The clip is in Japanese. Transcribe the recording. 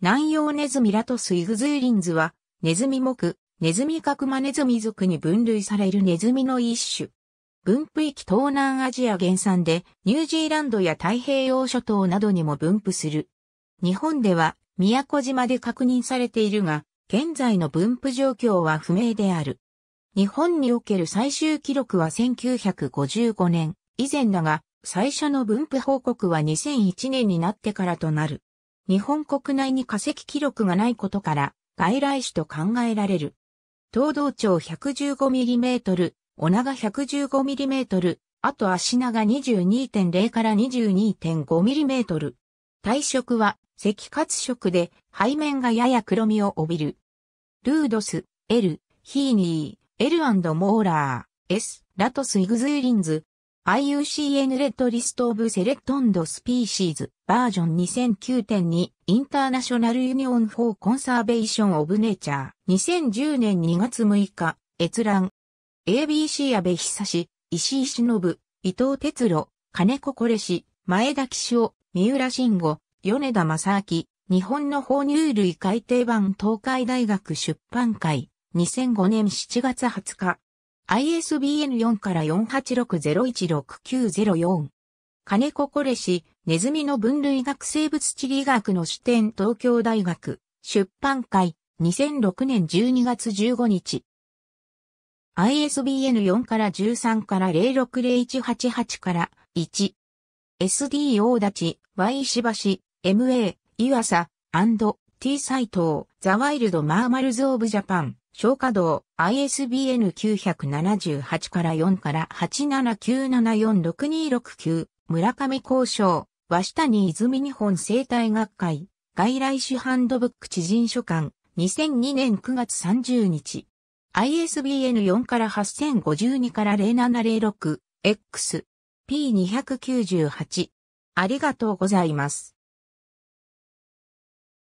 南洋ネズミラトスイグズーリンズは、ネズミ目、ネズミ角マネズミ属に分類されるネズミの一種。分布域東南アジア原産で、ニュージーランドや太平洋諸島などにも分布する。日本では、宮古島で確認されているが、現在の分布状況は不明である。日本における最終記録は1955年以前だが、最初の分布報告は2001年になってからとなる。日本国内に化石記録がないことから外来種と考えられる。東道町 115mm、お長 115mm、あと足長22.0から 22.5mm。体色は赤褐色で背面がやや黒みを帯びる。ルードス、エル、ヒーニー、エルモーラー、エス、ラトス・イグズイリンズ、IUCN レッドリストオブセレクトンドスピーシーズバージョン2009.2インターナショナルユニオンフォーコンサーベーションオブネイチャー2010年2月6日閲覧 ABC 安部久志石井忍伊藤哲郎金子これし前田紀夫三浦慎吾米田正明日本の法乳類改訂版東海大学出版会2005年7月20日 ISBN4 から486016904。金子コレしネズミの分類学生物地理学の視点東京大学、出版会、2006年12月15日。ISBN4 から13から060188から1。SDO 立ち、Y 石橋、MA、岩佐、T 斎藤、ザワイルドマーマルズオブジャパン。小化道 ISBN 978から4から879746269村上交渉和下に泉日本生態学会外来種ハンドブック知人書館2002年9月30日 ISBN4 から8052から0706 X P298 ありがとうございます。